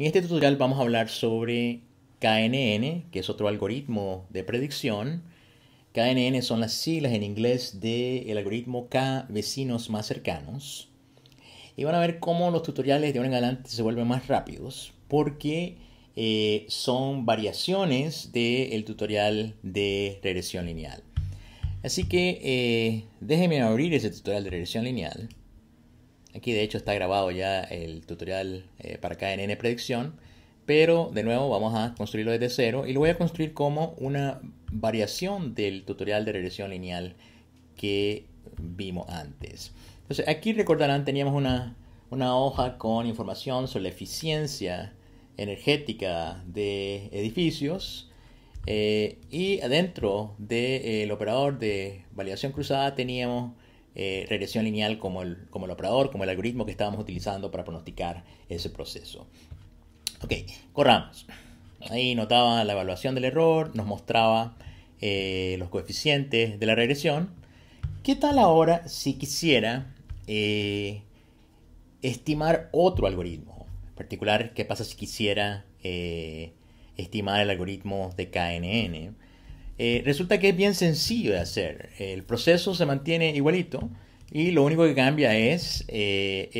En este tutorial vamos a hablar sobre KNN, que es otro algoritmo de predicción. KNN son las siglas en inglés del algoritmo K vecinos más cercanos. Y van a ver cómo los tutoriales de ahora en adelante se vuelven más rápidos, porque eh, son variaciones del tutorial de regresión lineal. Así que eh, déjenme abrir ese tutorial de regresión lineal. Aquí de hecho está grabado ya el tutorial eh, para KNN predicción, pero de nuevo vamos a construirlo desde cero y lo voy a construir como una variación del tutorial de regresión lineal que vimos antes. Entonces aquí recordarán teníamos una, hoja con información sobre la eficiencia energética de edificios eh, y adentro del operador de validación cruzada teníamos eh, regresión lineal como el, operador, como el algoritmo que estábamos utilizando para pronosticar ese proceso. Ok, corramos. Ahí notaba la evaluación del error, nos mostraba eh, los coeficientes de la regresión. ¿Qué tal ahora si quisiera eh, estimar otro algoritmo? En particular, ¿qué pasa si quisiera estimar el algoritmo de KNN? Eh, resulta que es bien sencillo de hacer. El proceso se mantiene igualito y lo único que cambia es eh,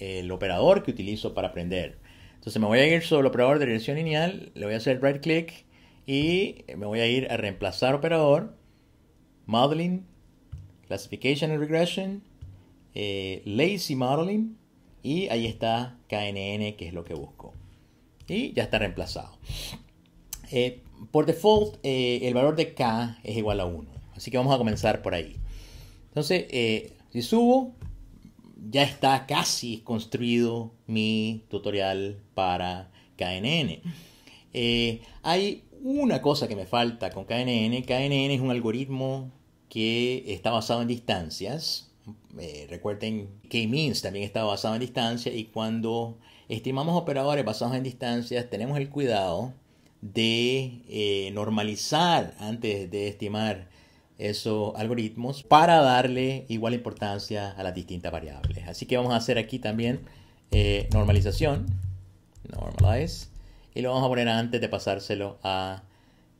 el, operador que utilizo para aprender. Entonces me voy a ir sobre el operador de dirección lineal, le voy a hacer right click y me voy a ir a reemplazar operador, modeling, classification and regression, eh, lazy modeling y ahí está KNN que es lo que busco. Y ya está reemplazado. Eh, por default, eh, el valor de k es igual a 1. Así que vamos a comenzar por ahí. Entonces, eh, si subo, ya está casi construido mi tutorial para KNN. Eh, hay una cosa que me falta con KNN. KNN es un algoritmo que está basado en distancias. recuerden que means también está basado en distancias. y cuando estimamos operadores basados en distancias tenemos el cuidado de eh, normalizar antes de estimar esos algoritmos para darle igual importancia a las distintas variables. Así que vamos a hacer aquí también eh, normalización, normalize, y lo vamos a poner antes de pasárselo a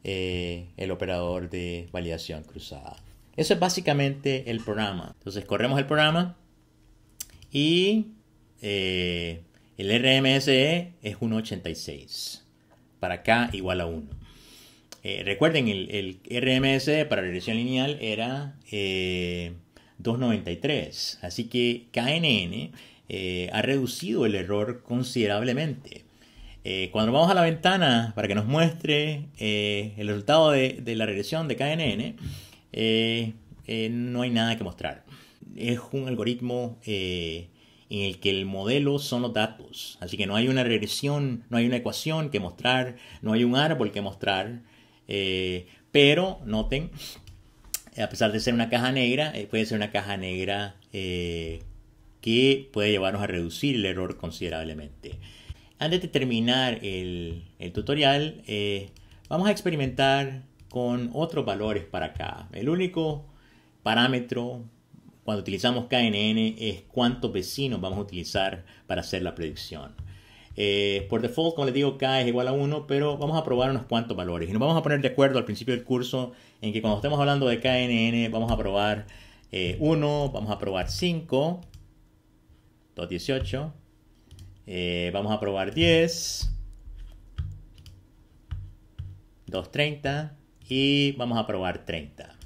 eh, el operador de validación cruzada. Eso es básicamente el programa. Entonces corremos el programa y el RMSE es 1.86 para K igual a 1. Eh, recuerden, el, RMS para regresión lineal era 293, eh, así que KNN eh, ha reducido el error considerablemente. cuando vamos a la ventana para que nos muestre el resultado de, la regresión de KNN, no hay nada que mostrar. Es un algoritmo en el que el modelo son los datos. Así que no hay una regresión, no hay una ecuación que mostrar, no hay un árbol que mostrar. Eh, pero noten, a pesar de ser una caja negra, eh, puede ser una caja negra eh, que puede llevarnos a reducir el error considerablemente. Antes de terminar el, el tutorial, vamos a experimentar con otros valores para acá. El único parámetro cuando utilizamos KNN es cuántos vecinos vamos a utilizar para hacer la predicción. Eh, por default, como les digo, K es igual a 1, pero vamos a probar unos cuantos valores. Y nos vamos a poner de acuerdo al principio del curso en que cuando estemos hablando de KNN vamos a probar 1, eh, vamos a probar 5, 218, eh, vamos a probar 10, 230 y vamos a probar 30.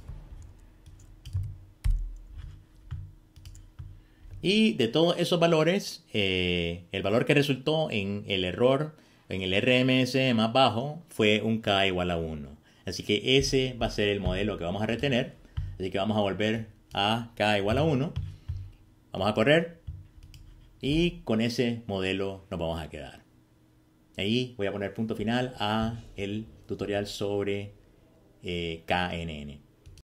Y de todos esos valores, eh, el valor que resultó en el error, en el RMS más bajo, fue un K igual a 1. Así que ese va a ser el modelo que vamos a retener. Así que vamos a volver a K igual a 1. Vamos a correr. Y con ese modelo nos vamos a quedar. Ahí voy a poner punto final a el tutorial sobre eh, KNN.